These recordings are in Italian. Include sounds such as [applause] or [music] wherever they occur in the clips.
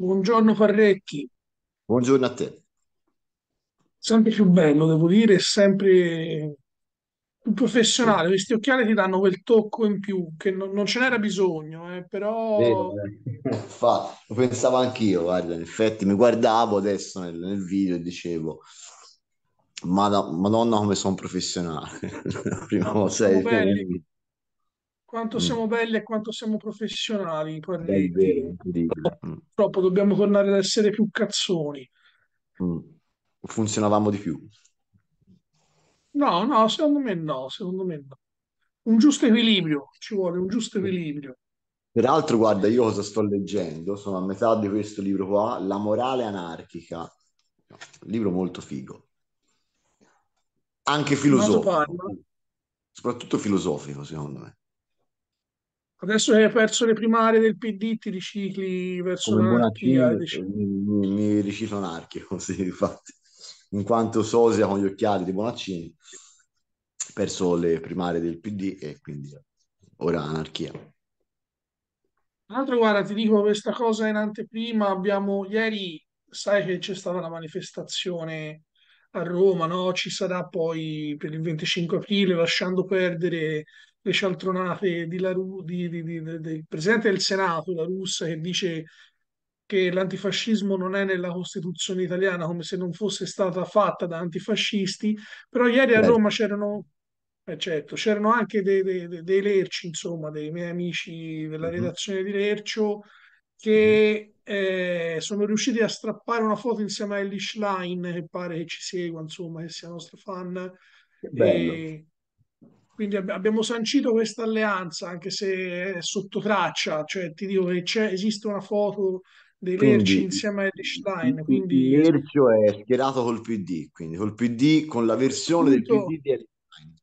Buongiorno Farrecchi. Buongiorno a te. Sempre più bello, devo dire, sempre più professionale. Questi occhiali ti danno quel tocco in più che non, non ce n'era bisogno, eh, però... Vero, vero. Eh. Infatti, lo pensavo anch'io, guarda, in effetti mi guardavo adesso nel, nel video e dicevo... Madonna, madonna come sono professionale. [laughs] La prima volta no, quanto mm. siamo belli e quanto siamo professionali, È vero, mm. Purtroppo dobbiamo tornare ad essere più cazzoni. Mm. Funzionavamo di più. No, no, secondo me no, secondo me no. Un giusto equilibrio, ci vuole un giusto mm. equilibrio. Peraltro, guarda, io cosa sto leggendo? Sono a metà di questo libro qua, La morale anarchica. No, libro molto figo. Anche filosofico. Soprattutto filosofico, secondo me. Adesso che hai perso le primarie del PD, ti ricicli verso l'anarchia. Mi, mi riciclo anarchico, [laughs] sì, infatti. In quanto sosia con gli occhiali di Bonaccini, ho perso le primarie del PD e quindi ora anarchia. Tra l'altro, guarda, ti dico questa cosa in anteprima. Abbiamo ieri, sai che c'è stata la manifestazione a Roma, no? Ci sarà poi per il 25 aprile, lasciando perdere le cialtronate di La, di, di, di, del Presidente del Senato, la russa, che dice che l'antifascismo non è nella Costituzione italiana come se non fosse stata fatta da antifascisti, però ieri a Roma c'erano eh certo, c'erano anche dei, dei, dei, Lerci, insomma, dei miei amici della mm-hmm. redazione di Lercio che mm-hmm. eh, sono riusciti a strappare una foto insieme a Ellie Schlein, che pare che ci segua, insomma, che sia nostro fan. E, quindi ab- abbiamo sancito questa alleanza, anche se è sotto traccia, cioè ti dico che esiste una foto dei quindi, Lerci insieme a Edelstein. Quindi... Lercio è schierato col PD, quindi col PD, con la versione del PD di Edelstein.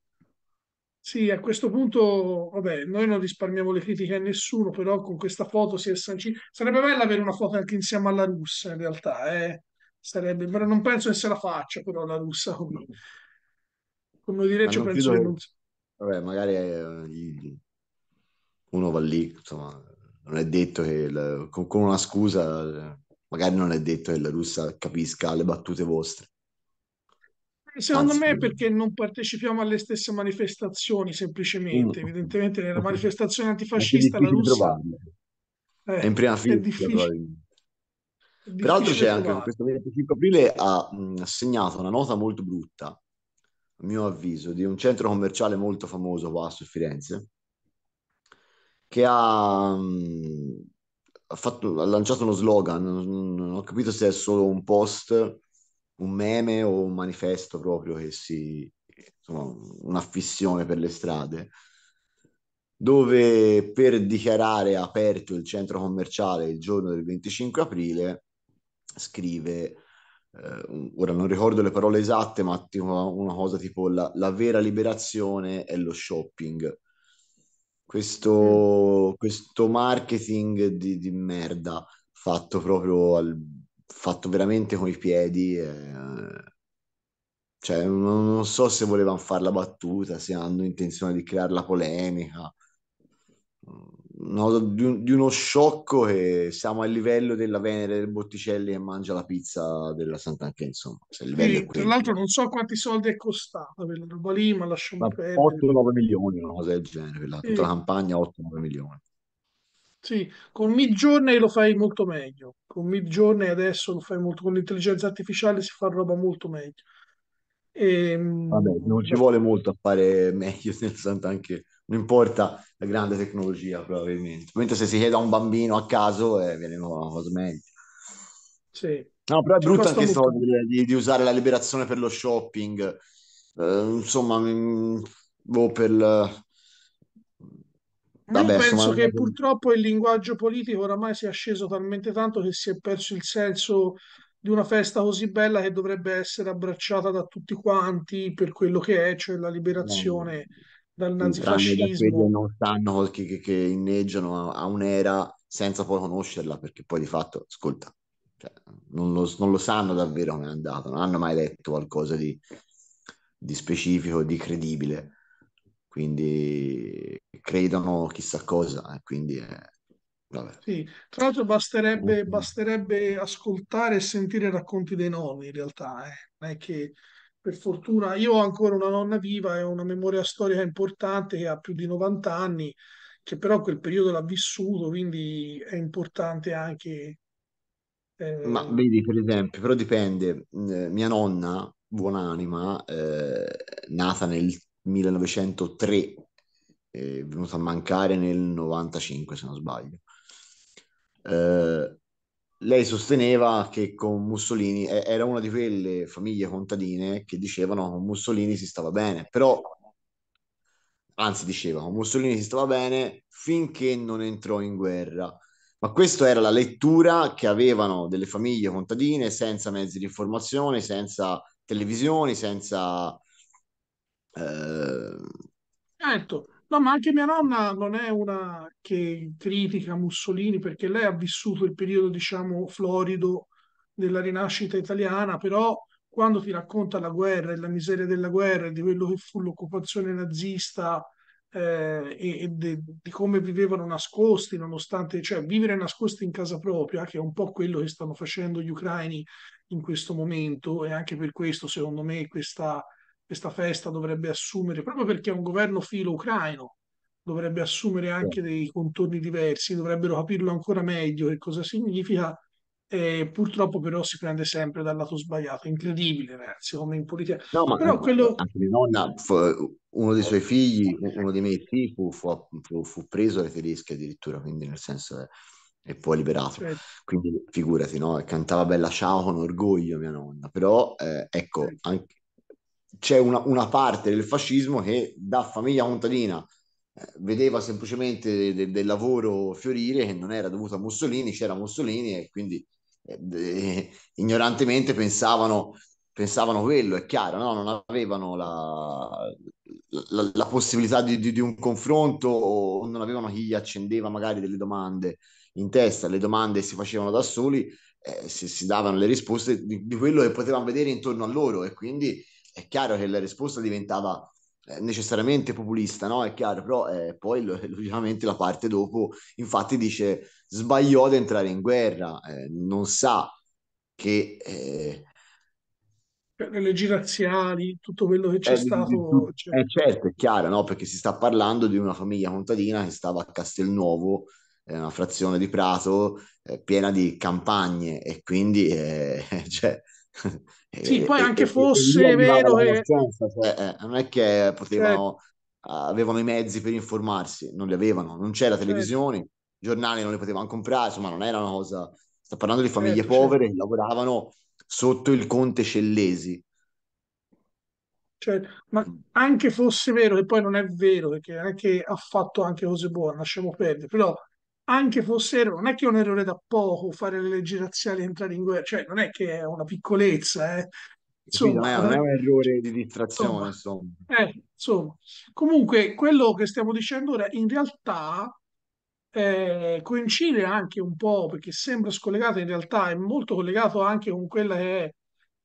Sì, a questo punto, vabbè, noi non risparmiamo le critiche a nessuno, però con questa foto si è sancito. Sarebbe bello avere una foto anche insieme alla russa, in realtà, eh. Sarebbe, però non penso che se la faccia, però la russa come, come Leccio penso che non... Vabbè, magari eh, uno va lì, insomma, non è detto che la, con, una scusa, magari non è detto che la russa capisca le battute vostre. Eh, secondo Anzi, me è perché non partecipiamo alle stesse manifestazioni, semplicemente. Mm. Evidentemente nella manifestazione antifascista la Russia eh, è in prima fila. È difficile. Peraltro c'è anche questo 25 aprile ha mh, segnato una nota molto brutta a mio avviso, di un centro commerciale molto famoso qua su Firenze, che ha, mm, ha, fatto, ha lanciato uno slogan, non ho capito se è solo un post, un meme o un manifesto proprio che si, insomma, una fissione per le strade, dove per dichiarare aperto il centro commerciale il giorno del 25 aprile scrive eh, ora non ricordo le parole esatte, ma tipo, una cosa tipo la, la, vera liberazione è lo shopping. Questo, mm. questo marketing di, di, merda fatto proprio al, fatto veramente con i piedi. Eh, cioè, non, so se volevano fare la battuta, se hanno intenzione di creare la polemica, di, un, di, uno sciocco che siamo al livello della Venere del Botticelli che mangia la pizza della Sant'Anche insomma sì, tra l'altro non so quanti soldi è costata quella roba lì ma lasciamo perdere 8-9 milioni una cosa del genere quella, sì. tutta la campagna 8-9 milioni sì, con Midjourney lo fai molto meglio con Midjourney adesso lo fai molto con l'intelligenza artificiale si fa roba molto meglio e... Ehm, Vabbè, non ci vuole molto a fare meglio [laughs] nel anche non importa la grande tecnologia probabilmente. Mentre se si chiede a un bambino a caso eh, viene una cosa meglio. Sì. No, però è brutto anche questo eh, di, di, usare la liberazione per lo shopping, eh, insomma, mh, mm, boh, per... La... Vabbè, Io penso insomma... che purtroppo il linguaggio politico oramai sia sceso talmente tanto che si è perso il senso di una festa così bella che dovrebbe essere abbracciata da tutti quanti per quello che è, cioè la liberazione. No eh, dal nazifascismo. Non sanno che, che, che inneggiano a, a, un'era senza poi conoscerla, perché poi di fatto, ascolta, cioè, non, lo, non, lo, sanno davvero come è andato, non hanno mai letto qualcosa di, di specifico, di credibile. Quindi credono chissà cosa, eh, quindi eh, sì. Tra l'altro basterebbe, basterebbe, ascoltare e sentire i racconti dei nonni in realtà, eh. non è che per fortuna io ho ancora una nonna viva e una memoria storica importante che ha più di 90 anni, che però quel periodo l'ha vissuto, quindi è importante anche... Eh... Ma vedi, per esempio, però dipende, mm, eh, mia nonna, buonanima, eh, nata nel 1903, venuta a mancare nel 95 se non sbaglio. Eh, lei sosteneva che con Mussolini era una di quelle famiglie contadine che dicevano con Mussolini si stava bene, però anzi diceva con Mussolini si stava bene finché non entrò in guerra. Ma questa era la lettura che avevano delle famiglie contadine senza mezzi di informazione, senza televisioni, senza... Eh... Certo. No, ma anche mia nonna non è una che critica Mussolini perché lei ha vissuto il periodo, diciamo, florido della rinascita italiana, però quando ti racconta la guerra e la miseria della guerra e di quello che fu l'occupazione nazista eh, e, e de, di come vivevano nascosti, nonostante, cioè vivere nascosti in casa propria, che è un po' quello che stanno facendo gli ucraini in questo momento e anche per questo, secondo me, questa questa festa dovrebbe assumere, proprio perché è un governo filo ucraino, dovrebbe assumere anche dei contorni diversi, dovrebbero capirlo ancora meglio che cosa significa. Eh, purtroppo però si prende sempre dal lato sbagliato, incredibile ragazzi, come in politica. No, ma però quello... anche mia nonna, uno dei suoi figli, uno dei miei figli fu, fu, fu, preso alle tedesche addirittura, quindi nel senso... È e poi liberato. Certo. Quindi figurati, no? cantava Bella Ciao con orgoglio mia nonna, però eh, ecco, anche, c'è una, una, parte del fascismo che da famiglia contadina eh, vedeva semplicemente de, del lavoro fiorire che non era dovuto a Mussolini, c'era Mussolini e quindi eh, [laughs] ignorantemente pensavano, pensavano quello, è chiaro, no? non avevano la, la, la possibilità di, di, di, un confronto o non avevano chi gli accendeva magari delle domande in testa, le domande si facevano da soli, eh, si, si, davano le risposte di, di quello che potevano vedere intorno a loro e quindi è chiaro che la risposta diventava eh, necessariamente populista, no? È chiaro, però eh, poi [laughs] logicamente la parte dopo infatti dice sbagliò ad entrare in guerra, eh, non sa che... Eh, le leggi razziali, tutto quello che c'è è, eh, stato... Cioè... È eh, certo, è chiaro, no? Perché si sta parlando di una famiglia contadina che stava a Castelnuovo, una frazione di Prato, piena di campagne e quindi... [laughs] Cioè, [laughs] sì, e, poi e, anche fosse vero... Che... Cioè, eh, eh, non è che potevano... Sì. Certo. Avevano i mezzi per informarsi, non li avevano, non c'era sì. Certo. televisione, giornali non li potevano comprare, insomma non era una cosa... Sta parlando di famiglie certo, certo. povere certo. che lavoravano sotto il conte Cellesi. Cioè, ma mm. anche fosse vero, che poi non è vero, perché non è che ha fatto anche cose buone, lasciamo perdere, però anche fosse errore, non è che è un errore da poco fare le leggi razziali e entrare in guerra, cioè non è che è una piccolezza, eh. Insomma, sì, non, è, un errore di distrazione, insomma. Insomma. Eh, insomma. Comunque, quello che stiamo dicendo ora in realtà eh, coincide anche un po', perché sembra scollegato, in realtà è molto collegato anche con quella che è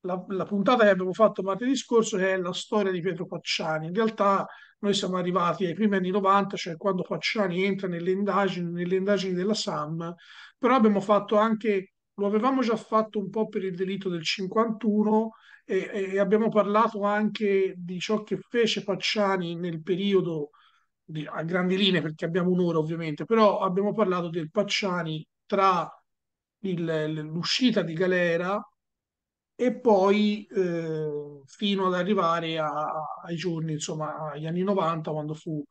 la, la puntata che abbiamo fatto martedì scorso, che è la storia di Pietro Pacciani. In realtà noi siamo arrivati ai primi anni 90, cioè quando Facciani entra nelle indagini, nelle indagini della SAM, però abbiamo fatto anche, lo avevamo già fatto un po' per il delitto del 51 e, e abbiamo parlato anche di ciò che fece Facciani nel periodo di, a grandi linee perché abbiamo un'ora ovviamente, però abbiamo parlato del Facciani tra il, l'uscita di galera e poi eh, fino ad arrivare a, ai giorni, insomma, agli anni 90, quando fu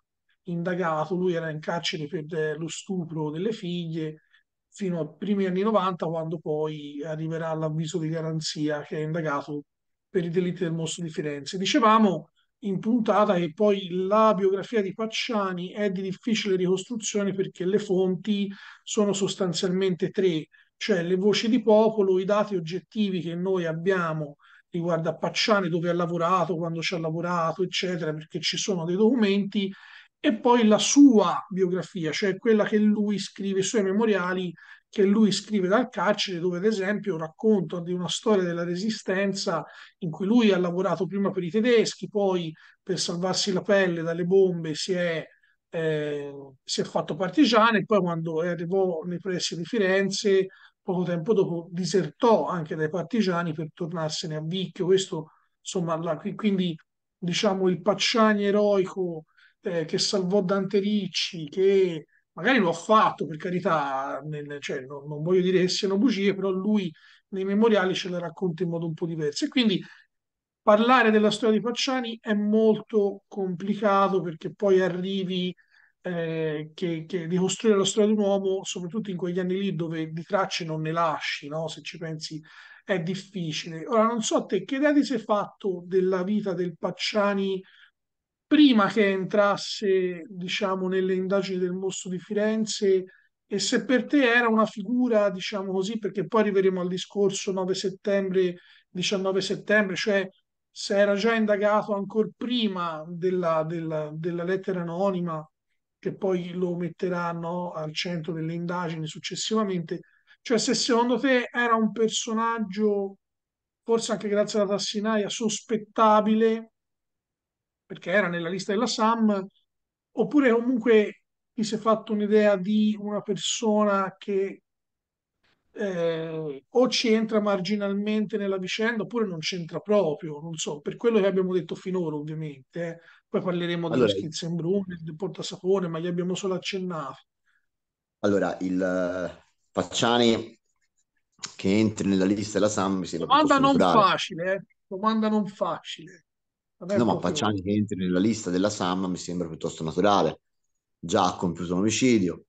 indagato, lui era in carcere per eh, lo stupro delle figlie, fino ai primi anni 90, quando poi arriverà l'avviso di garanzia che è indagato per i delitti del mostro di Firenze. Dicevamo in puntata che poi la biografia di Pacciani è di difficile ricostruzione perché le fonti sono sostanzialmente tre cioè le voci di popolo, i dati oggettivi che noi abbiamo riguardo a Pacciani, dove ha lavorato, quando ci ha lavorato, eccetera, perché ci sono dei documenti, e poi la sua biografia, cioè quella che lui scrive, i suoi memoriali che lui scrive dal carcere, dove ad esempio racconta di una storia della resistenza in cui lui ha lavorato prima per i tedeschi, poi per salvarsi la pelle dalle bombe si è, eh, si è fatto partigiano e poi quando arrivò nei pressi di Firenze poco tempo dopo disertò anche dai partigiani per tornarsene a Vicchio. Questo, insomma, la, quindi diciamo il Pacciani eroico eh, che salvò Dante Ricci, che magari lo ha fatto per carità, nel, cioè, no, non voglio dire che siano bugie, però lui nei memoriali ce la racconta in modo un po' diverso. E quindi parlare della storia di Pacciani è molto complicato perché poi arrivi eh, che, che, di costruire la storia di un uomo, soprattutto in quegli anni lì dove di tracce non ne lasci, no? se ci pensi è difficile. Ora non so te che idea ti sei fatto della vita del Pacciani prima che entrasse diciamo, nelle indagini del mostro di Firenze e se per te era una figura, diciamo così, perché poi arriveremo al discorso 9 settembre, 19 settembre, cioè se era già indagato ancora prima della, della, della lettera anonima che poi lo metteranno al centro delle indagini successivamente. Cioè, se secondo te era un personaggio, forse anche grazie alla tassinaia, sospettabile, perché era nella lista della SAM, oppure comunque ti si è fatto un'idea di una persona che eh, o c'entra marginalmente nella vicenda oppure non c'entra proprio, non so, per quello che abbiamo detto finora ovviamente, eh. Poi parleremo allora, dello Schizzenbrunner, del Portasapone, ma gli abbiamo solo accennato. Allora, il uh, Facciani che entri nella lista della SAM mi sembra Domanda non naturale. facile, eh? Domanda non facile. Vabbè, no, ma Facciani che entri nella lista della SAM mi sembra piuttosto naturale. Già ha compiuto un omicidio,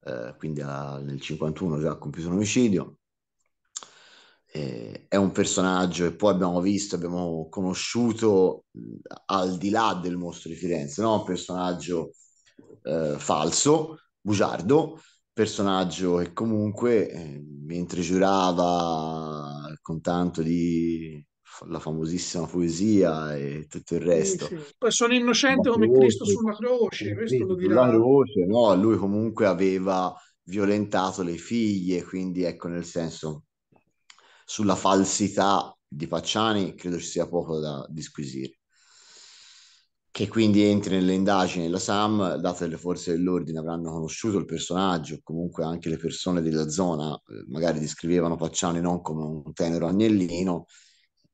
eh, quindi ha, nel 51 già ha compiuto un omicidio, eh, è un personaggio e poi abbiamo visto, abbiamo conosciuto al di là del mostro di Firenze, no? un personaggio eh, falso, bugiardo, personaggio che comunque eh, mentre giurava con tanto di la famosissima poesia e tutto il resto. Sì, sì. sono innocente Ma come Cristo sulla croce, questo lo dirà. Croce, no, lui comunque aveva violentato le figlie, quindi ecco nel senso sulla falsità di Pacciani credo ci sia poco da disquisire. Che quindi entri nelle indagini della SAM, date le forze dell'ordine avranno conosciuto il personaggio, comunque anche le persone della zona eh, magari descrivevano Pacciani non come un tenero agnellino,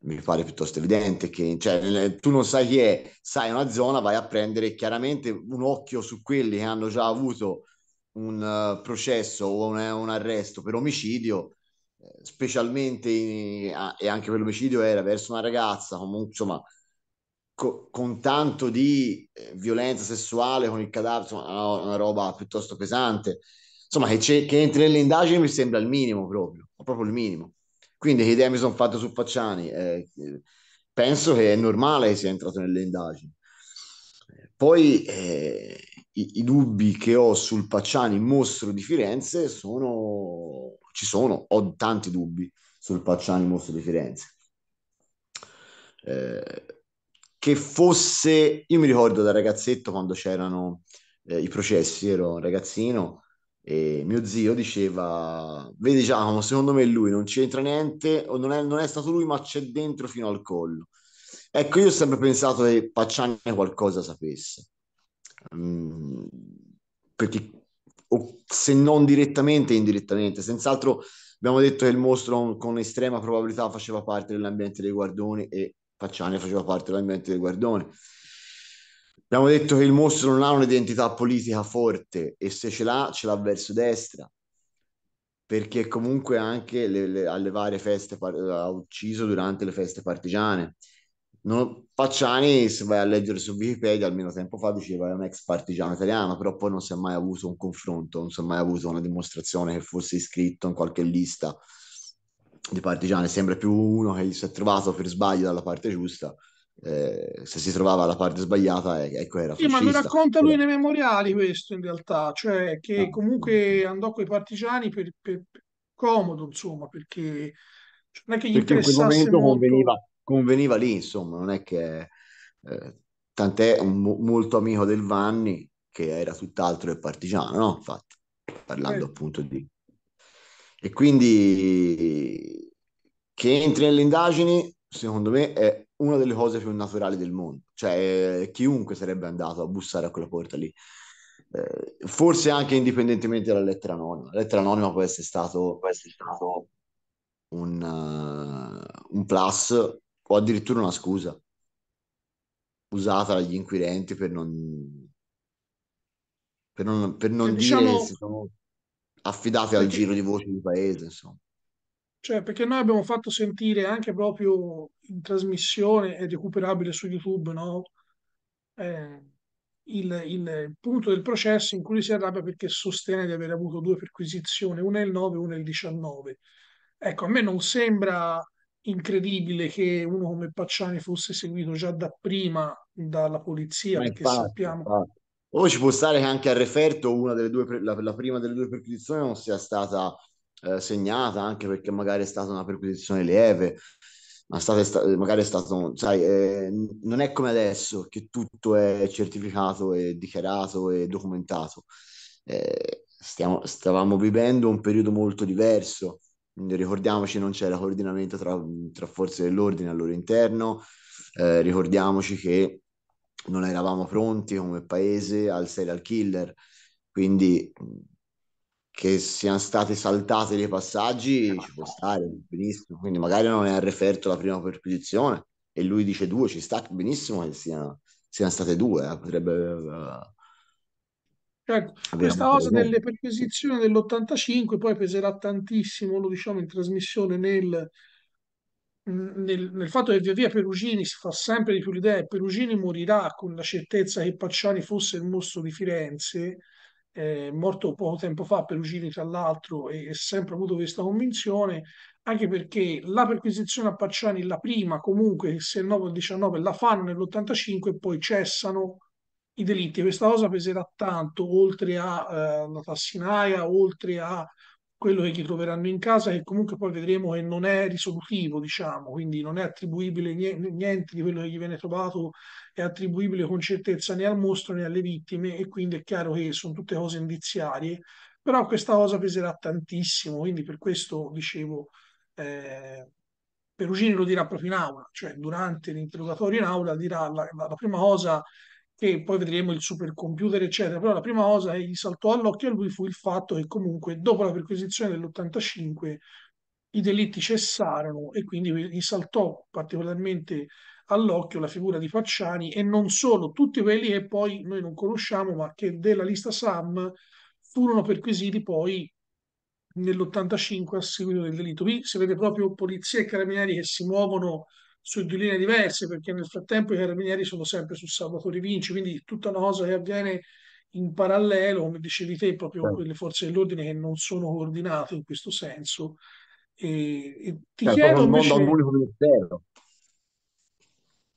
mi pare piuttosto evidente che cioè, tu non sai chi è, sai una zona, vai a prendere chiaramente un occhio su quelli che hanno già avuto un uh, processo o un, un arresto per omicidio eh, specialmente in, a, e anche per l'omicidio era verso una ragazza, comunque insomma co, con tanto di eh, violenza sessuale con il cadavere, insomma una, una roba piuttosto pesante, insomma che, che entri nelle indagini mi sembra il minimo proprio, proprio il minimo. Quindi che idea mi sono fatto su Facciani? Eh, penso che è normale che sia entrato nelle indagini. Poi eh, i, i, dubbi che ho sul Pacciani mostro di Firenze sono ci sono, ho tanti dubbi sul Pacciani mostro di Firenze. Eh, che fosse, io mi ricordo da ragazzetto quando c'erano eh, i processi, ero un ragazzino e mio zio diceva, vedi Giacomo, secondo me lui non c'entra niente, o non è, non è stato lui ma c'è dentro fino al collo. Ecco, io ho sempre pensato che Pacciani qualcosa sapesse perché o se non direttamente, indirettamente, senz'altro abbiamo detto che il mostro con estrema probabilità faceva parte dell'ambiente dei guardoni e Pacciani faceva parte dell'ambiente dei guardoni. Abbiamo detto che il mostro non ha un'identità politica forte e se ce l'ha, ce l'ha verso destra, perché comunque anche le, le, alle varie feste par- ha ucciso durante le feste partigiane non, Facciani, se vai a leggere su Wikipedia, almeno tempo fa diceva è un ex partigiano italiano, però poi non si è mai avuto un confronto, non si è mai avuto una dimostrazione che fosse iscritto in qualche lista di partigiani, sembra più uno che si è trovato per sbaglio dalla parte giusta. Eh, se si trovava alla parte sbagliata, eh, ecco era fascista. Sì, ma lo racconta lui nei memoriali questo in realtà, cioè che ah. comunque andò con i partigiani per, per, per comodo, insomma, perché non è che gli perché interessasse in quel momento molto... conveniva conveniva lì, insomma, non è che... Eh, tant'è un, molto amico del Vanni, che era tutt'altro che partigiano, no? Infatti, parlando appunto di... E quindi che entri nelle indagini, secondo me, è una delle cose più naturali del mondo. Cioè, eh, chiunque sarebbe andato a bussare a quella porta lì. Eh, forse anche indipendentemente dalla lettera anonima. La lettera anonima può essere stato, può essere stato un, uh, un plus o addirittura una scusa usata dagli inquirenti per non, per non, per non eh, diciamo... dire che si sono affidati perché... al giro di voci del paese, insomma. Cioè, perché noi abbiamo fatto sentire anche proprio in trasmissione, è recuperabile su YouTube, no? Eh, il, il, punto del processo in cui si arrabbia perché sostiene di aver avuto due perquisizioni, una il 9 e una il 19. Ecco, a me non sembra incredibile che uno come Pacciani fosse seguito già da prima dalla polizia, Ma perché infatti, sappiamo... Infatti. O ci può stare che anche al referto una delle due, pre... la, la, prima delle due perquisizioni non sia stata eh, segnata, anche perché magari è stata una perquisizione lieve, ma state magari è stato, sai, eh, non è come adesso che tutto è certificato e dichiarato e documentato. Eh, stiamo, stavamo vivendo un periodo molto diverso quindi ricordiamoci non c'era coordinamento tra, tra forze dell'ordine al loro interno, eh, ricordiamoci che non eravamo pronti come paese al serial killer, quindi che siano state saltate dei passaggi eh, ci può stare benissimo, quindi magari non è al referto la prima perquisizione e lui dice due, ci sta benissimo che siano, siano state due, eh. potrebbe eh, Ecco, questa cosa delle perquisizioni dell'85 poi peserà tantissimo, lo diciamo in trasmissione, nel, nel, nel, fatto che via via Perugini si fa sempre di più l'idea, Perugini morirà con la certezza che Pacciani fosse il mostro di Firenze, eh, morto poco tempo fa Perugini tra l'altro e, e sempre avuto questa convinzione, anche perché la perquisizione a Pacciani, la prima comunque, se il 9 e il 19, la fanno nell'85 e poi cessano i delitti. Questa cosa peserà tanto, oltre a eh, tassinaia, oltre a quello che gli troveranno in casa, che comunque poi vedremo che non è risolutivo, diciamo, quindi non è attribuibile niente di quello che gli viene trovato, è attribuibile con certezza né al mostro né alle vittime e quindi è chiaro che sono tutte cose indiziarie, però questa cosa peserà tantissimo, quindi per questo dicevo... Eh, Perugini lo dirà proprio in aula, cioè durante l'interrogatorio in aula dirà la, la prima cosa che poi vedremo il supercomputer, eccetera. Però la prima cosa che gli saltò all'occhio a lui fu il fatto che comunque dopo la perquisizione dell'85 i delitti cessarono e quindi gli saltò particolarmente all'occhio la figura di Facciani e non solo, tutti quelli che poi noi non conosciamo, ma che della lista SAM furono perquisiti poi nell'85 a seguito del delitto. Qui si vede proprio polizia e carabinieri che si muovono su due linee diverse, perché nel frattempo i carabinieri sono sempre su Salvatore Vinci, quindi tutta una cosa che avviene in parallelo, come dicevi te, proprio quelle certo. forze dell'ordine che non sono coordinate in questo senso. E, e ti certo, chiedo invece...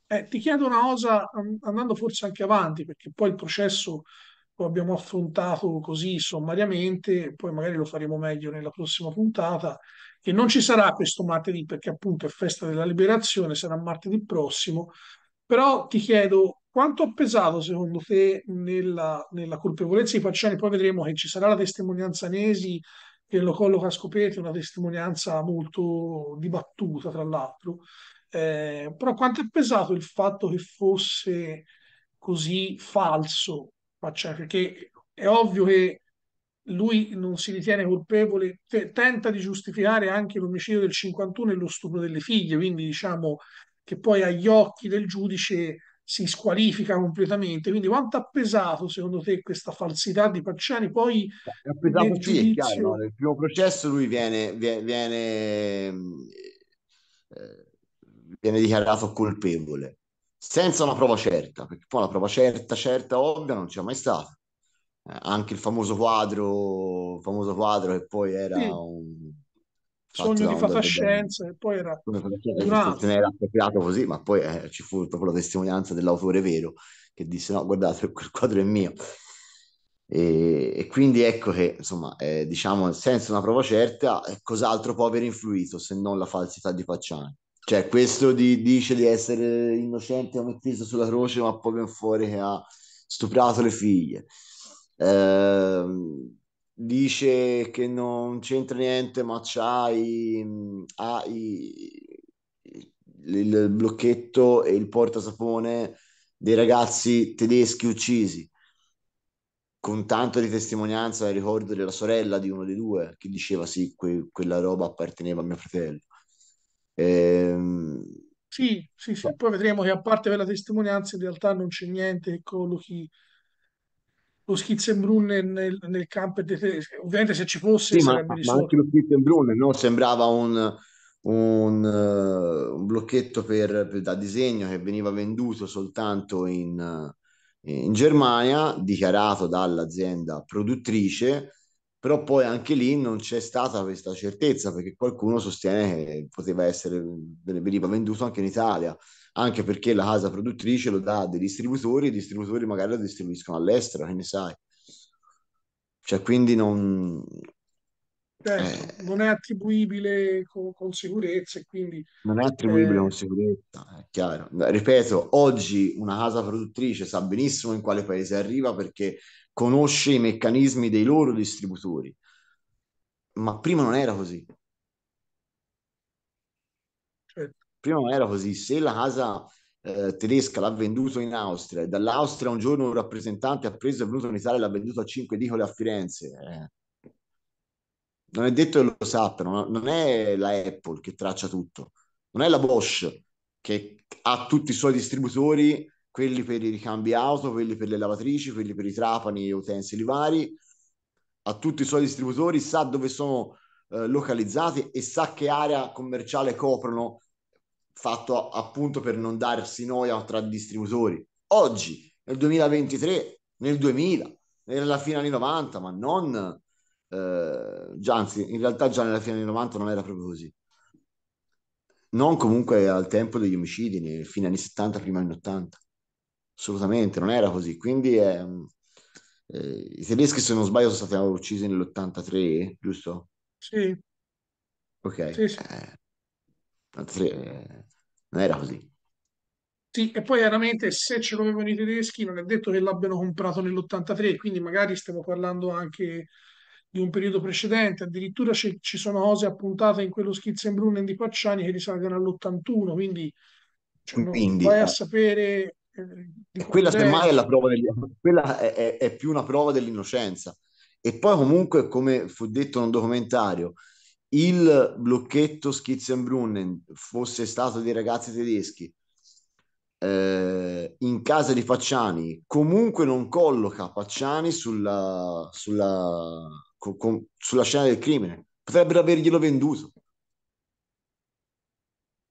eh, ti chiedo una cosa andando forse anche avanti, perché poi il processo lo abbiamo affrontato così sommariamente, poi magari lo faremo meglio nella prossima puntata, che non ci sarà questo martedì perché appunto è festa della liberazione, sarà martedì prossimo, però ti chiedo quanto ha pesato secondo te nella, nella colpevolezza di Facciani, poi vedremo che ci sarà la testimonianza Nesi che lo colloca a scoperto, una testimonianza molto dibattuta tra l'altro, eh, però quanto è pesato il fatto che fosse così falso faccia perché è ovvio che lui non si ritiene colpevole, te, tenta di giustificare anche l'omicidio del 51 e lo stupro delle figlie, quindi diciamo che poi agli occhi del giudice si squalifica completamente. Quindi quanto ha pesato secondo te questa falsità di Pacciani? Poi è pesato, nel, sì, giudizio... chiaro, nel primo processo lui viene, viene, eh, viene dichiarato colpevole senza una prova certa, perché poi una prova certa, certa, ovvia non c'è mai stata. Eh, anche il famoso quadro, famoso quadro che poi era sì. un sogno di fantascienza e poi era, se ne era appropriato così, ma poi eh, ci fu proprio la testimonianza dell'autore vero che disse no, guardate, [laughs] quel quadro è mio. E, e quindi ecco che, insomma, eh, diciamo, senza una prova certa, eh, cos'altro può aver influito se non la falsità di Pacciani? Cioè, questo di, dice di essere innocente, ha messo sulla croce, ma poi viene fuori che ha stuprato le figlie. Eh, dice che non c'entra niente, ma c'ha i, ha i, il blocchetto e il portasapone dei ragazzi tedeschi uccisi con tanto di testimonianza ricordo della sorella di uno dei due che diceva sì, que- quella roba apparteneva a mio fratello. Ehm, sì, sì, sì, poi vedremo che a parte per la testimonianza in realtà non c'è niente che collochi lo Schitzenbrunnen nel, nel campo tedesco. Ovviamente se ci fosse sì, ma, ma anche lo Schitzenbrunnen no? sembrava un, un, uh, un blocchetto per, per- da disegno che veniva venduto soltanto in, uh, in Germania, dichiarato dall'azienda produttrice, però poi anche lì non c'è stata questa certezza perché qualcuno sostiene che poteva essere veniva venduto anche in Italia anche perché la casa produttrice lo dà a dei distributori e i distributori magari lo distribuiscono all'estero che ne sai cioè quindi non eh, eh, non è attribuibile con, con, sicurezza quindi non è attribuibile eh, con sicurezza è chiaro ripeto oggi una casa produttrice sa benissimo in quale paese arriva perché conosce i meccanismi dei loro distributori. Ma prima non era così. Certo. Prima non era così. Se la casa eh, tedesca l'ha venduto in Austria e dall'Austria un giorno un rappresentante ha preso e venuto in Italia e l'ha venduto a 5 dicole a Firenze, eh non è detto che lo sappiano, non è la Apple che traccia tutto, non è la Bosch che ha tutti i suoi distributori quelli per i ricambi auto, quelli per le lavatrici, quelli per i trapani e utensili vari, a tutti i suoi distributori, sa dove sono eh, localizzati e sa che area commerciale coprono, fatto appunto per non darsi noia tra distributori. Oggi, nel 2023, nel 2000, nella fine anni 90, ma non... Eh, già, anzi, in realtà già nella fine anni 90 non era proprio così. Non comunque al tempo degli omicidi, nel fine anni 70, prima anni 80 assolutamente non era così. Quindi è, mm, eh, i tedeschi, se non sbaglio, sono stati uccisi nell'83, giusto? Sì. Ok. Sì, sì. Eh, 83, eh, non era così. Sì, e poi chiaramente se ce l'avevano i tedeschi non è detto che l'abbiano comprato nell'83, quindi magari stiamo parlando anche di un periodo precedente, addirittura ci, ci sono cose appuntate in quello schizzo Schizzenbrunnen di Pacciani che risalgono all'81, quindi, cioè, quindi vai a eh. sapere quella semmai è la prova degli... quella è, è, è, più una prova dell'innocenza e poi comunque come fu detto in un documentario il blocchetto Schizzenbrunnen fosse stato dei ragazzi tedeschi eh, in casa di Facciani, comunque non colloca Facciani sulla, sulla, con, con, sulla scena del crimine potrebbero averglielo venduto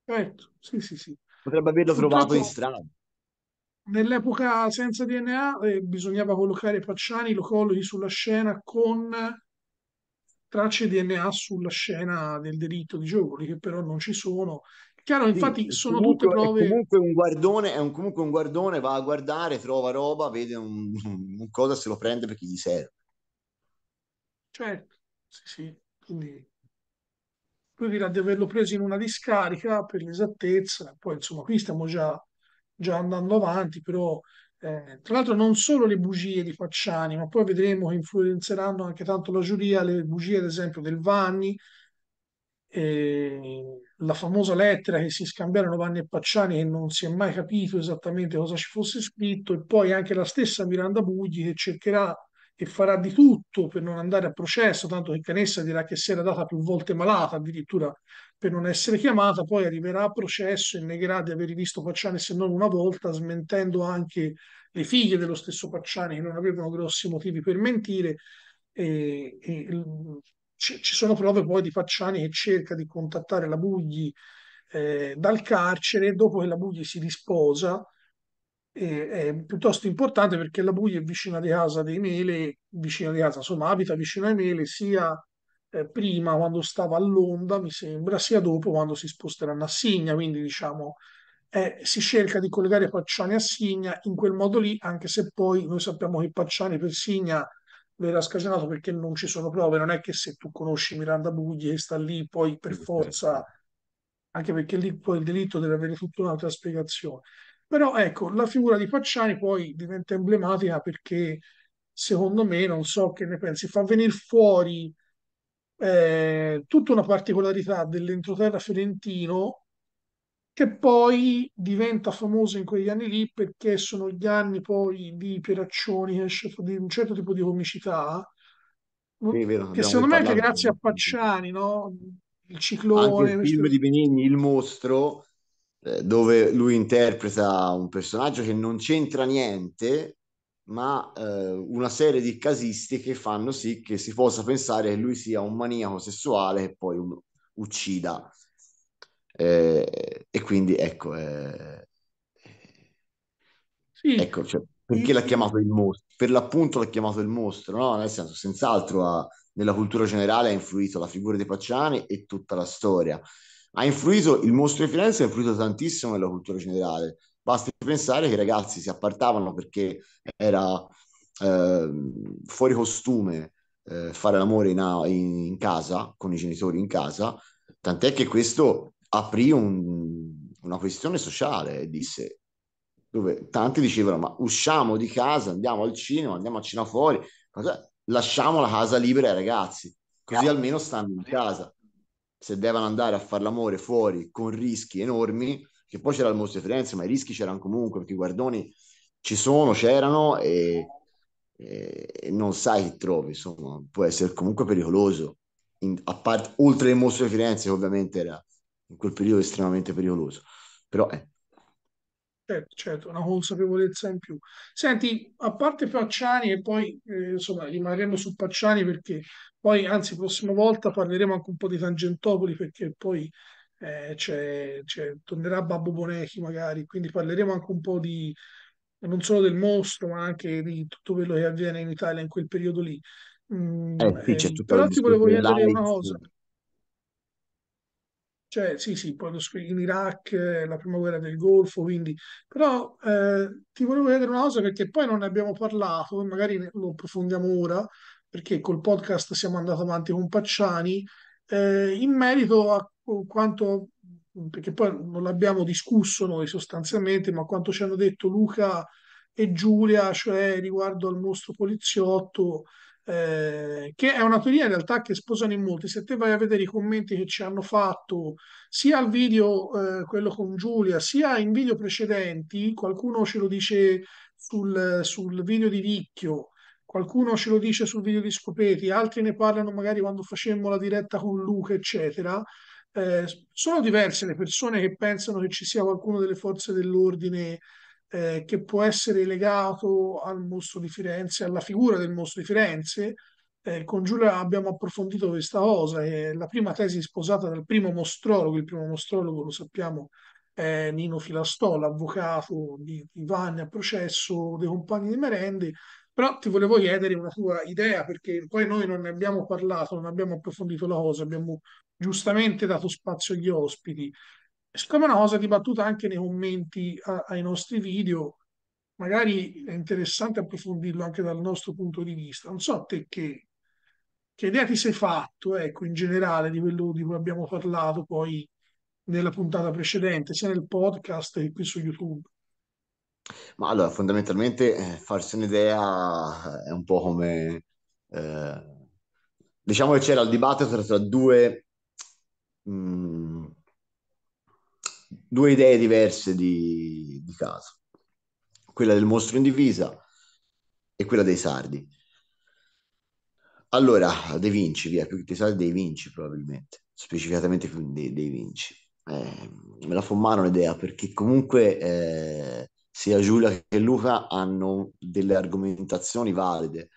certo sì sì sì potrebbe averlo Purtroppo... trovato in strada Nell'epoca senza DNA eh, bisognava collocare Pacciani, lo collochi sulla scena con tracce DNA sulla scena del delitto di Giovoli, che però non ci sono. Chiaro, sì, infatti sono comunque, tutte prove... È comunque un guardone, è un, comunque un guardone, va a guardare, trova roba, vede un, un cosa, se lo prende perché gli serve. Certo, sì, sì. Quindi lui dirà di averlo preso in una discarica per l'esattezza, poi insomma qui stiamo già già andando avanti, però eh, tra l'altro non solo le bugie di Facciani, ma poi vedremo che influenzeranno anche tanto la giuria, le bugie ad esempio del Vanni, eh, la famosa lettera che si scambiarono Vanni e Pacciani e non si è mai capito esattamente cosa ci fosse scritto e poi anche la stessa Miranda Bugli che cercherà e farà di tutto per non andare a processo, tanto che Canessa dirà che si era data più volte malata addirittura per non essere chiamata, poi arriverà a processo e negherà di aver visto Pacciani se non una volta, smentendo anche le figlie dello stesso Pacciani che non avevano grossi motivi per mentire. E, e, mm, ci sono prove poi di Pacciani che cerca di contattare la Bugli eh, dal carcere, dopo che la Bugli si risposa, è piuttosto importante perché la Puglia è vicina di casa dei Mele, vicina di casa, insomma abita vicino ai Mele sia eh, prima quando stava a Londra, mi sembra, sia dopo quando si sposteranno a Signa, quindi diciamo eh, si cerca di collegare Pacciani a Signa in quel modo lì, anche se poi noi sappiamo che Pacciani per Signa verrà scagionato perché non ci sono prove, non è che se tu conosci Miranda Bugli e sta lì poi per forza, anche perché lì poi il delitto deve avere tutta un'altra spiegazione. Però ecco, la figura di Pacciani poi diventa emblematica perché secondo me, non so che ne pensi, fa venire fuori eh, tutta una particolarità dell'entroterra fiorentino che poi diventa famoso in quegli anni lì perché sono gli anni poi di Pieraccioni, di un certo tipo di comicità, sì, vero, che secondo me anche grazie a Pacciani, no? il ciclone... Anche il film questo... di Benigni, Il Mostro, eh, dove lui interpreta un personaggio che non c'entra niente, ma eh, una serie di casistiche fanno sì che si possa pensare che lui sia un maniaco sessuale che poi un, uccida. Eh, e quindi ecco, eh, sì. ecco cioè, perché l'ha chiamato il mostro? Per l'appunto l'ha chiamato il mostro, no? nel senso, senz'altro ha, nella cultura generale ha influito la figura di Pacciani e tutta la storia ha influito il mostro di Firenze ha influito tantissimo nella cultura generale basti pensare che i ragazzi si appartavano perché era eh, fuori costume eh, fare l'amore in, a- in, casa con i genitori in casa tant'è che questo aprì un, una questione sociale disse dove tanti dicevano ma usciamo di casa andiamo al cinema andiamo a cena fuori lasciamo la casa libera ai ragazzi così almeno stanno in casa se devono andare a fare l'amore fuori con rischi enormi, che poi c'era il mostro di Firenze, ma i rischi c'erano comunque, perché i guardoni ci sono, c'erano e, e, e non sai chi trovi, insomma, può essere comunque pericoloso, in, a parte, oltre il mostro di Firenze ovviamente era in quel periodo estremamente pericoloso, però eh, certo, certo, una consapevolezza in più. Senti, a parte Pacciani e poi eh, insomma rimarremo su Pacciani perché poi, anzi, prossima volta parleremo anche un po' di Tangentopoli perché poi eh, c'è, c'è, tornerà Babbo Bonechi magari, quindi parleremo anche un po' di non solo del mostro ma anche di tutto quello che avviene in Italia in quel periodo lì. Mm, eh, sì, eh, però ti volevo chiedere una cosa cioè sì, sì, poi lo in Iraq, eh, la prima guerra del Golfo, quindi, però eh, ti volevo chiedere una cosa perché poi non ne abbiamo parlato, magari lo approfondiamo ora, perché col podcast siamo andati avanti con Pacciani, eh, in merito a quanto, perché poi non l'abbiamo discusso noi sostanzialmente, ma quanto ci hanno detto Luca e Giulia, cioè riguardo al mostro poliziotto, eh, che è una teoria in realtà che sposano in molti. Se te vai a vedere i commenti che ci hanno fatto sia al video, eh, quello con Giulia, sia in video precedenti, qualcuno ce lo dice sul, sul video di Vicchio, qualcuno ce lo dice sul video di Scopeti, altri ne parlano magari quando facemmo la diretta con Luca, eccetera. Eh, sono diverse le persone che pensano che ci sia qualcuno delle forze dell'ordine eh, che può essere legato al mostro di Firenze, alla figura del mostro di Firenze. Eh, con Giulia abbiamo approfondito questa cosa, è la prima tesi sposata dal primo mostrologo, il primo mostrologo lo sappiamo è Nino Filastò, l'avvocato di, di Vagna a processo dei compagni di Merendi, però ti volevo chiedere una tua idea perché poi noi non ne abbiamo parlato, non abbiamo approfondito la cosa, abbiamo giustamente dato spazio agli ospiti siccome una cosa dibattuta anche nei commenti a, ai nostri video, magari è interessante approfondirlo anche dal nostro punto di vista. Non so te che, che idea ti sei fatto, ecco, in generale di quello di cui abbiamo parlato poi nella puntata precedente, sia nel podcast che qui su YouTube. Ma allora, fondamentalmente eh, farsi un'idea eh, è un po' come... Eh, diciamo che c'era il dibattito tra, tra due... Mh, mm, due idee diverse di, di casa, quella del mostro in divisa e quella dei sardi. Allora, De Vinci, via, più che sardi dei Vinci probabilmente, specificatamente dei, dei Vinci. Eh, me la fa male un'idea perché comunque eh, sia Giulia che Luca hanno delle argomentazioni valide.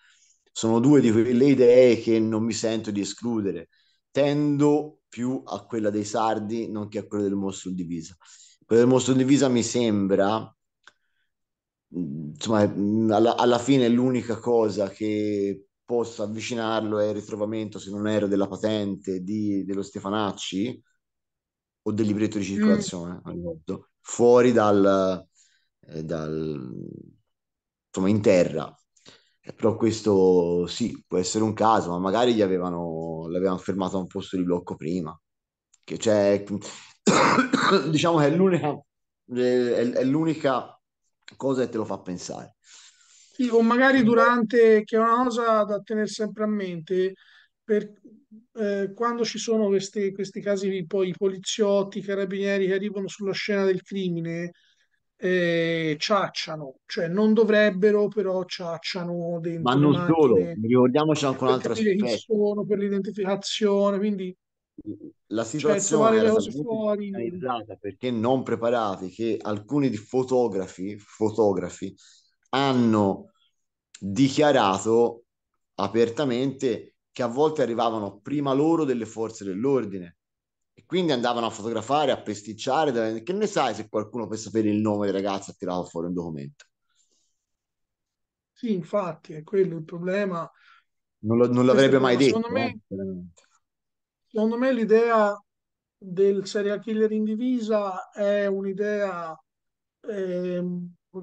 Sono due di quelle idee che non mi sento di escludere tendo più a quella dei sardi, nonché a quella del mostro divisa. Quella del mostro divisa mi sembra, insomma, alla, alla fine l'unica cosa che possa avvicinarlo è il ritrovamento, se non ero, della patente di, dello Stefanacci o del libretto di mm. circolazione, mm. fuori dal, eh, dal, insomma, in terra però questo sì, può essere un caso, ma magari gli avevano, l'avevano fermato a un posto di blocco prima, che c'è, [coughs] diciamo che è l'unica, è, è l'unica cosa che te lo fa pensare. Sì, o magari mm. durante, che è una cosa da tenere sempre a mente, per, eh, quando ci sono questi, questi casi, poi i poliziotti, i carabinieri che arrivano sulla scena del crimine, eh, ciacciano, cioè non dovrebbero, però ciacciano dentro. Ma non solo, ricordiamoci anche un altro aspetto. Sono per l'identificazione, quindi la cioè, situazione cioè, era fuori... perché non preparati che alcuni fotografi, fotografi hanno dichiarato apertamente che a volte arrivavano prima loro delle forze dell'ordine e quindi andavano a fotografare, a pesticciare. Che ne sai se qualcuno per sapere il nome del ragazzo ha tirato fuori un documento? Sì, infatti, è quello il problema. Non, lo, non l'avrebbe mai detto. Secondo eh, me, eh. secondo me l'idea del serial killer in divisa è un'idea, eh,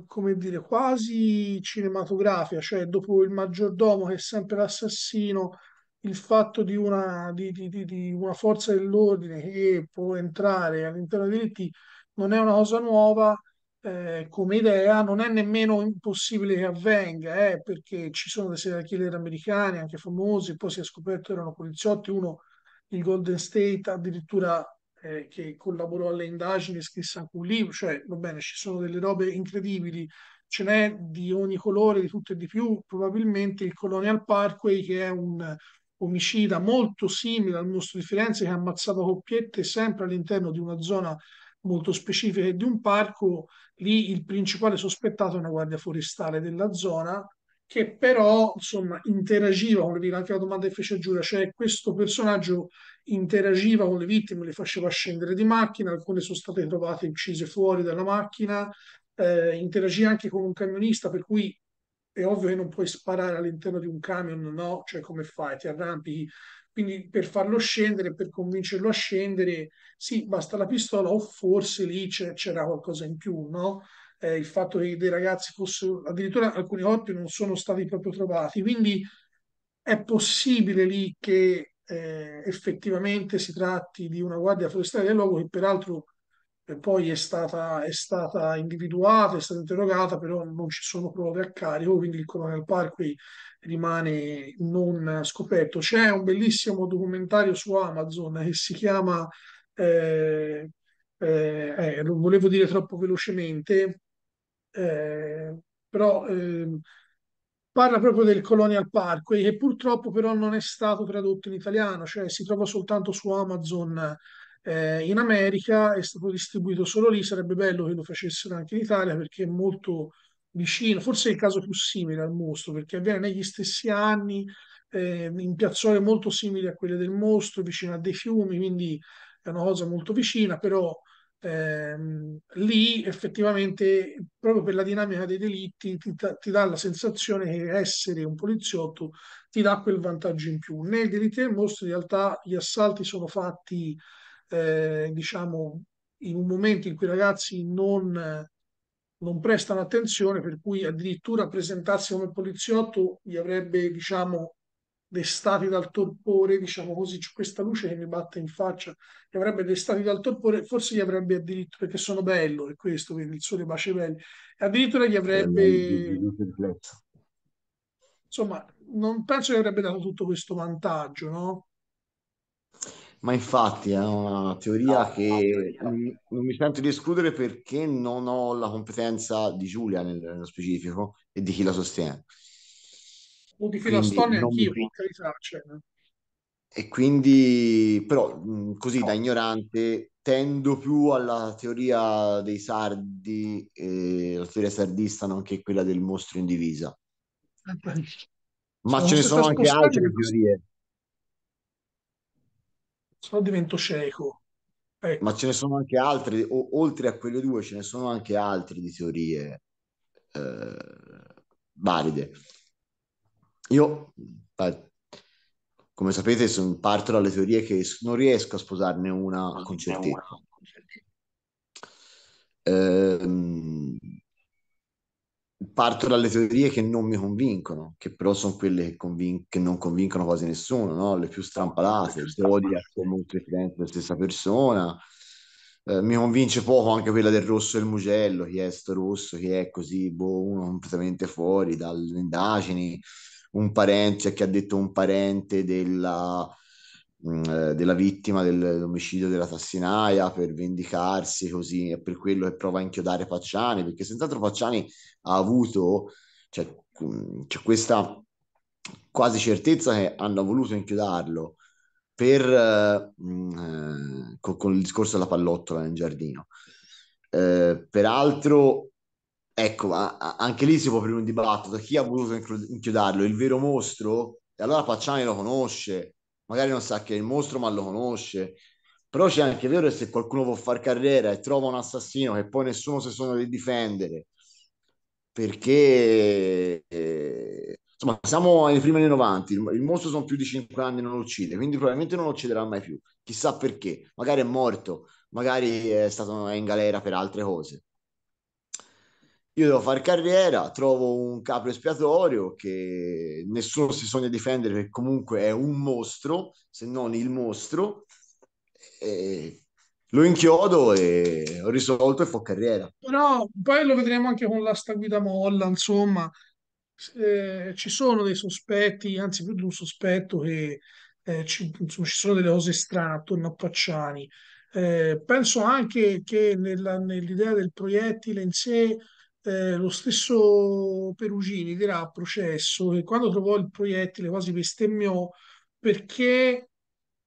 come dire, quasi cinematografica, cioè dopo il maggiordomo che è sempre l'assassino, il fatto di una, di, di, di una forza dell'ordine che può entrare all'interno dei diritti non è una cosa nuova eh, come idea, non è nemmeno impossibile che avvenga, eh, perché ci sono dei serial killer americani, anche famosi, poi si è scoperto che erano poliziotti, uno il Golden State addirittura eh, che collaborò alle indagini e scrisse anche un libro, cioè va bene, ci sono delle robe incredibili, ce n'è di ogni colore, di tutto e di più, probabilmente il Colonial Parkway che è un omicida molto simile al mostro di Firenze che ha ammazzato coppiette sempre all'interno di una zona molto specifica di un parco. Lì il principale sospettato è una guardia forestale della zona che però insomma interagiva con le vittime, anche la domanda che fece a Giulia, cioè questo personaggio interagiva con le vittime, le faceva scendere di macchina, alcune sono state trovate uccise fuori dalla macchina, eh, interagiva anche con un camionista, per cui è ovvio che non puoi sparare all'interno di un camion, no? Cioè come fai? Ti arrampi? Quindi per farlo scendere, per convincerlo a scendere, sì, basta la pistola o forse lì c'era qualcosa in più, no? Eh, il fatto che dei ragazzi fossero, addirittura alcuni corpi non sono stati proprio trovati, quindi è possibile lì che eh, effettivamente si tratti di una guardia forestale del luogo che peraltro poi è stata, è stata, individuata, è stata interrogata, però non ci sono prove a carico, quindi il Colonel Parkway rimane non scoperto. C'è un bellissimo documentario su Amazon che si chiama, eh, eh, non eh, volevo dire troppo velocemente, eh, però ehm, parla proprio del Colonial Parkway che purtroppo però non è stato tradotto in italiano, cioè si trova soltanto su Amazon eh, in America, è stato distribuito solo lì, sarebbe bello che lo facessero anche in Italia perché è molto vicino, forse è il caso più simile al mostro perché avviene negli stessi anni, eh, in piazzole molto simili a quelle del mostro, vicino a dei fiumi, quindi è una cosa molto vicina, però ehm, lì effettivamente proprio per la dinamica dei delitti ti, ti, dà la sensazione che essere un poliziotto ti dà quel vantaggio in più. Nei delitti del mostro in realtà gli assalti sono fatti eh, diciamo, in un momento in cui i ragazzi non, non prestano attenzione, per cui addirittura presentarsi come poliziotto gli avrebbe, diciamo, destati dal torpore, diciamo così, questa luce che mi batte in faccia, che avrebbe destati dal torpore, forse gli avrebbe addirittura, perché sono bello, è questo, vedi, il sole bacia belli, addirittura gli eh, avrebbe... Insomma, non penso che avrebbe dato tutto questo vantaggio, no? Ma infatti è una teoria no, che no, non mi sento di escludere perché non ho la competenza di Giulia nel, nello specifico e di chi la sostiene. O di Filastone anch'io, mi... Io, e quindi, però, mm, così da ignorante, tendo più alla teoria dei sardi, eh, la teoria sardista, nonché quella del mostro in divisa. Eh, Ma cioè, ce ne sono anche altre teorie se no divento cieco. Ecco. Ma ce ne sono anche altri, o, oltre a quelle due, ce ne sono anche altre di teorie eh, valide. Io, come sapete, sono, parto dalle teorie che non riesco a sposarne una con certezza. Eh, parto dalle teorie che non mi convincono, che però sono quelle che, convin- che non convincono quasi nessuno, no? le più strampalate, Zodiac è molto differente della stessa persona, eh, mi convince poco anche quella del rosso e il mugello, chi è sto rosso, chi è così, boh, uno completamente fuori dalle indagini, un parente, cioè, che ha detto un parente della eh, della vittima dell'omicidio della Tassinaia per vendicarsi così e per quello che prova a inchiodare Pacciani, perché senz'altro Pacciani ha avuto cioè, c'è questa quasi certezza che hanno voluto inchiodarlo per, eh, mh, eh, con, con, il discorso della pallottola nel giardino. Eh, peraltro, ecco, a, anche lì si può aprire un dibattito. Chi ha voluto inchiodarlo? Il vero mostro? E allora Pacciani lo conosce, magari non sa che è il mostro, ma lo conosce. Però c'è anche vero che se qualcuno può far carriera e trova un assassino che poi nessuno si sono di difendere, perché eh, insomma siamo ai primi anni 90, il, il mostro sono più di 5 anni e non lo uccide, quindi probabilmente non lo ucciderà mai più, chissà perché, magari è morto, magari è stato in galera per altre cose. Io devo fare carriera, trovo un capo espiatorio che nessuno si sogna difendere, perché comunque è un mostro, se non il mostro, e lo inchiodo e ho risolto e fa carriera. Però poi lo vedremo anche con l'asta guida molla, insomma, eh, ci sono dei sospetti, anzi più di un sospetto che eh, ci, insomma, ci, sono delle cose strane attorno a Pacciani. Eh, penso anche che nella, nell'idea del proiettile in sé eh, lo stesso Perugini dirà a processo che quando trovò il proiettile quasi bestemmiò perché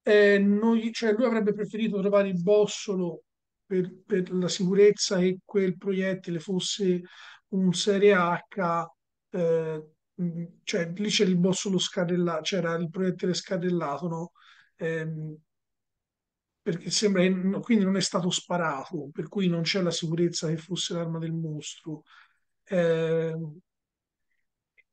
eh, noi, cioè lui avrebbe preferito trovare il bossolo per, per, la sicurezza che quel proiettile fosse un serie H, eh, cioè lì c'era il bossolo scadellato, c'era il proiettile scadellato, no? Eh, perché sembra quindi non è stato sparato, per cui non c'è la sicurezza che fosse l'arma del mostro. Eh,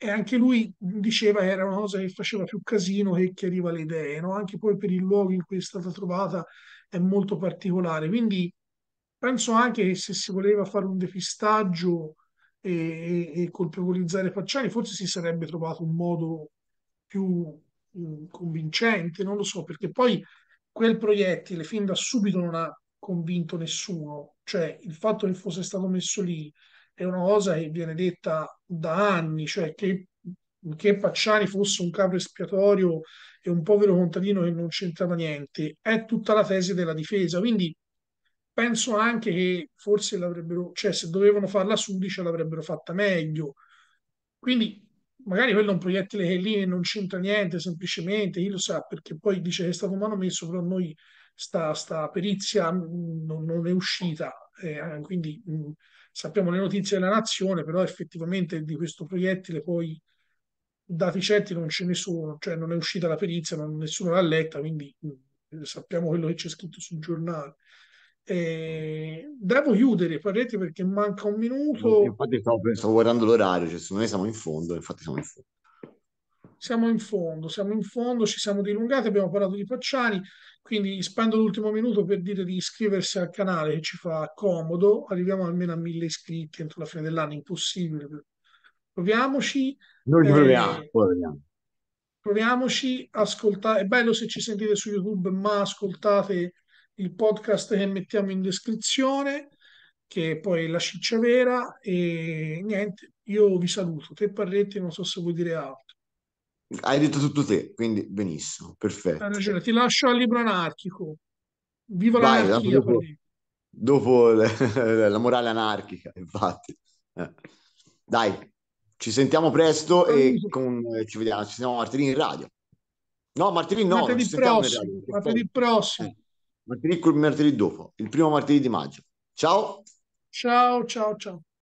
e anche lui diceva che era una cosa che faceva più casino che chiariva le idee, no? anche poi per il luogo in cui è stata trovata è molto particolare. Quindi penso anche che se si voleva fare un depistaggio e, e, e colpevolizzare Facciani, forse si sarebbe trovato un modo più mh, mm, convincente, non lo so, perché poi quel proiettile fin da subito non ha convinto nessuno, cioè il fatto che fosse stato messo lì è una cosa che viene detta da anni, cioè che, che Pacciani fosse un capo espiatorio e un povero contadino che non c'entrava niente, è tutta la tesi della difesa, quindi penso anche che forse l'avrebbero, cioè se dovevano farla sudicia l'avrebbero fatta meglio. Quindi magari quello è un proiettile che lì non c'entra niente, semplicemente, io lo sa, perché poi dice che è stato manomesso, però noi sta, sta perizia non, non è uscita, eh, ah, quindi mh, sappiamo le notizie della nazione, però effettivamente di questo proiettile poi dati certi non ce ne sono, cioè non è uscita la perizia, non, nessuno l'ha letta, quindi mh, sappiamo quello che c'è scritto sul giornale. Eh, devo chiudere, parete perché manca un minuto. Infatti stavo, stavo guardando l'orario, cioè, secondo me siamo in fondo, infatti siamo in fondo. Siamo in fondo, siamo in fondo, ci siamo dilungati, abbiamo parlato di Pacciani, quindi spendo l'ultimo minuto per dire di iscriversi al canale che ci fa comodo, arriviamo almeno a mille iscritti entro la fine dell'anno, impossibile. Proviamoci. Noi eh, proviamo, proviamo. Proviamoci, ascoltare, è bello se ci sentite su YouTube, ma ascoltate il podcast che mettiamo in descrizione, che poi la ciccia vera e niente, io vi saluto, te Parretti non so se vuoi dire altro. Hai detto tutto te, quindi benissimo, perfetto. Hai ragione, ti lascio al libro anarchico. Viva Vai, l'anarchia! Dopo, dopo la morale anarchica, infatti. Eh. Dai, ci sentiamo presto e con, eh, ci vediamo, ci sentiamo martedì in radio. No, martedì no, martedì prossimo, martedì prossimo. Martedì, martedì dopo, il primo martedì di maggio. Ciao. Ciao, ciao, ciao.